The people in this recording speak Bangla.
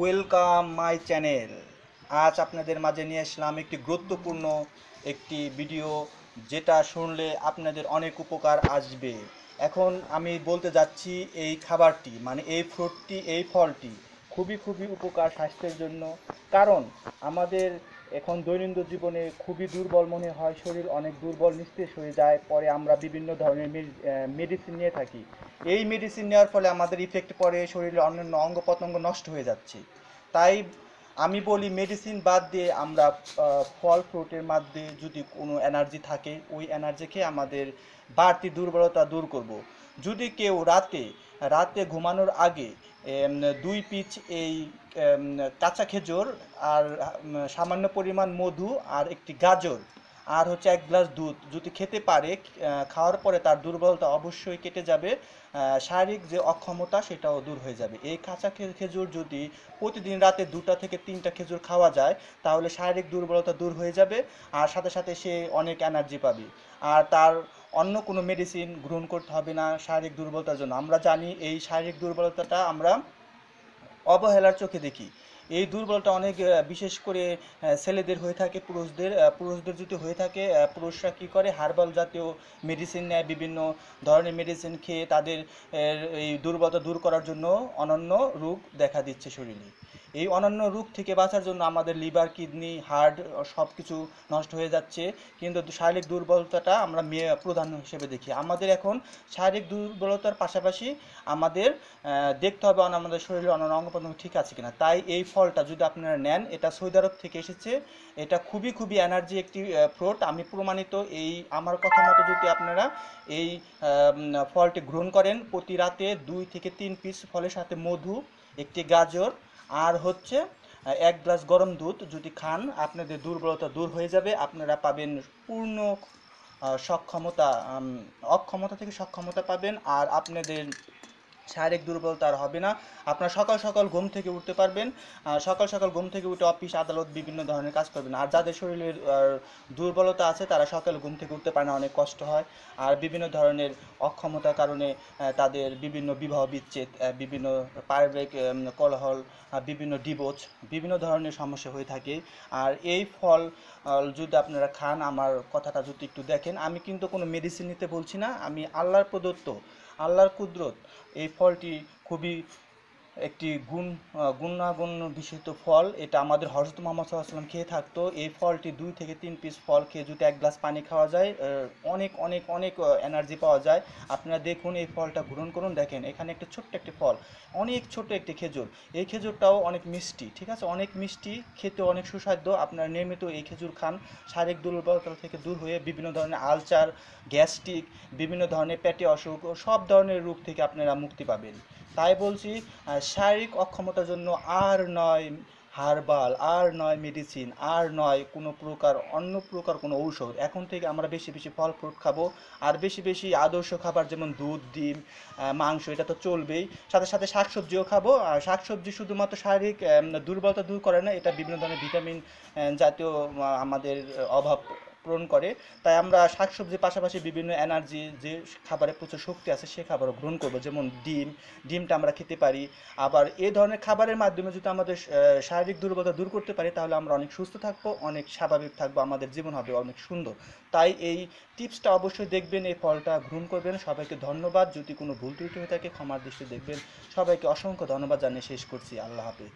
ওয়েলকাম মাই চ্যানেল আজ আপনাদের মাঝে নিয়ে এসলাম একটি গুরুত্বপূর্ণ একটি ভিডিও যেটা শুনলে আপনাদের অনেক উপকার আসবে এখন আমি বলতে যাচ্ছি এই খাবারটি মানে এই ফ্রুটটি এই ফলটি খুবই খুবই উপকার স্বাস্থ্যের জন্য কারণ আমাদের এখন দৈনন্দিন জীবনে খুবই দুর্বল মনে হয় শরীর অনেক দুর্বল নিস্তেজ হয়ে যায় পরে আমরা বিভিন্ন ধরনের মেডিসিন নিয়ে থাকি এই মেডিসিন নেওয়ার ফলে আমাদের ইফেক্ট পড়ে শরীরের অন্যান্য অঙ্গ প্রত্যঙ্গ নষ্ট হয়ে যাচ্ছে তাই আমি বলি মেডিসিন বাদ দিয়ে আমরা ফল ফ্রুটের মধ্যে যদি কোনো এনার্জি থাকে ওই এনার্জি খেয়ে আমাদের বাড়তি দুর্বলতা দূর করব। যদি কেউ রাতে রাতে ঘুমানোর আগে দুই পিচ এই কাঁচা খেজুর আর সামান্য পরিমাণ মধু আর একটি গাজর আর হচ্ছে এক গ্লাস দুধ যদি খেতে পারে খাওয়ার পরে তার দুর্বলতা অবশ্যই কেটে যাবে শারীরিক যে অক্ষমতা সেটাও দূর হয়ে যাবে এই কাঁচা খেজুর যদি প্রতিদিন রাতে দুটা থেকে তিনটা খেজুর খাওয়া যায় তাহলে শারীরিক দুর্বলতা দূর হয়ে যাবে আর সাথে সাথে সে অনেক এনার্জি পাবে আর তার অন্য কোনো মেডিসিন গ্রহণ করতে হবে না শারীরিক দুর্বলতার জন্য আমরা জানি এই শারীরিক দুর্বলতাটা আমরা অবহেলার চোখে দেখি এই দুর্বলতা অনেক বিশেষ করে ছেলেদের হয়ে থাকে পুরুষদের পুরুষদের যদি হয়ে থাকে পুরুষরা কি করে হার্বাল জাতীয় মেডিসিন নেয় বিভিন্ন ধরনের মেডিসিন খেয়ে তাদের এই দুর্বলতা দূর করার জন্য অনন্য রোগ দেখা দিচ্ছে শরীরে এই অন্যান্য রোগ থেকে বাঁচার জন্য আমাদের লিভার কিডনি হার্ট সব কিছু নষ্ট হয়ে যাচ্ছে কিন্তু শারীরিক দুর্বলতাটা আমরা মেয়ে প্রধান হিসেবে দেখি আমাদের এখন শারীরিক দুর্বলতার পাশাপাশি আমাদের দেখতে হবে আমাদের শরীরে অন্যান্য অঙ্গ প্রত্যঙ্গ ঠিক আছে কিনা তাই এই ফলটা যদি আপনারা নেন এটা সৌদি আরব থেকে এসেছে এটা খুবই খুবই এনার্জি একটি ফ্রুট আমি প্রমাণিত এই আমার কথা মতো যদি আপনারা এই ফলটি গ্রহণ করেন প্রতি রাতে দুই থেকে তিন পিস ফলের সাথে মধু একটি গাজর আর হচ্ছে এক গ্লাস গরম দুধ যদি খান আপনাদের দুর্বলতা দূর হয়ে যাবে আপনারা পাবেন পূর্ণ সক্ষমতা অক্ষমতা থেকে সক্ষমতা পাবেন আর আপনাদের শারীরিক দুর্বলতা আর হবে না আপনার সকাল সকাল ঘুম থেকে উঠতে পারবেন সকাল সকাল ঘুম থেকে উঠে অফিস আদালত বিভিন্ন ধরনের কাজ করবেন আর যাদের শরীরের দুর্বলতা আছে তারা সকাল ঘুম থেকে উঠতে পারে না অনেক কষ্ট হয় আর বিভিন্ন ধরনের অক্ষমতার কারণে তাদের বিভিন্ন বিবাহ বিচ্ছেদ বিভিন্ন পারিবারিক কলহল বিভিন্ন ডিভোর্স বিভিন্ন ধরনের সমস্যা হয়ে থাকে আর এই ফল যদি আপনারা খান আমার কথাটা যদি একটু দেখেন আমি কিন্তু কোনো মেডিসিন নিতে বলছি না আমি আল্লাহর প্রদত্ত আল্লাহর কুদরত এই ফলটি খুবই একটি গুণ গুণাগুণ বিশিষ্ট ফল এটা আমাদের হরজত মোহাম্মদ সাল্লাম খেয়ে থাকতো এই ফলটি দুই থেকে তিন পিস ফল খেয়ে যদি এক গ্লাস পানি খাওয়া যায় অনেক অনেক অনেক এনার্জি পাওয়া যায় আপনারা দেখুন এই ফলটা গ্রহণ করুন দেখেন এখানে একটা ছোট্ট একটি ফল অনেক ছোট একটি খেজুর এই খেজুরটাও অনেক মিষ্টি ঠিক আছে অনেক মিষ্টি খেতে অনেক সুস্বাদ্য আপনারা নিয়মিত এই খেজুর খান শারীরিক দুর্বলতা থেকে দূর হয়ে বিভিন্ন ধরনের আলচার গ্যাস্ট্রিক বিভিন্ন ধরনের পেটে অসুখ সব ধরনের রোগ থেকে আপনারা মুক্তি পাবেন তাই বলছি শারীরিক অক্ষমতার জন্য আর নয় হার্বাল আর নয় মেডিসিন আর নয় কোনো প্রকার অন্য প্রকার কোনো ঔষধ এখন থেকে আমরা বেশি বেশি ফল ফ্রুট খাবো আর বেশি বেশি আদর্শ খাবার যেমন দুধ ডিম মাংস এটা তো চলবেই সাথে সাথে শাকসবজিও খাবো আর শাকসবজি শুধুমাত্র শারীরিক দুর্বলতা দূর করে না এটা বিভিন্ন ধরনের ভিটামিন জাতীয় আমাদের অভাব পূরণ করে তাই আমরা শাকসবজির পাশাপাশি বিভিন্ন এনার্জি যে খাবারে প্রচুর শক্তি আছে সে খাবারও গ্রহণ করবো যেমন ডিম ডিমটা আমরা খেতে পারি আবার এই ধরনের খাবারের মাধ্যমে যদি আমাদের শারীরিক দুর্বলতা দূর করতে পারি তাহলে আমরা অনেক সুস্থ থাকবো অনেক স্বাভাবিক থাকবো আমাদের জীবন হবে অনেক সুন্দর তাই এই টিপসটা অবশ্যই দেখবেন এই ফলটা গ্রহণ করবেন সবাইকে ধন্যবাদ যদি কোনো ভুল ত্রুটি হয়ে থাকে ক্ষমার দৃষ্টি দেখবেন সবাইকে অসংখ্য ধন্যবাদ জানিয়ে শেষ করছি আল্লাহ হাফিজ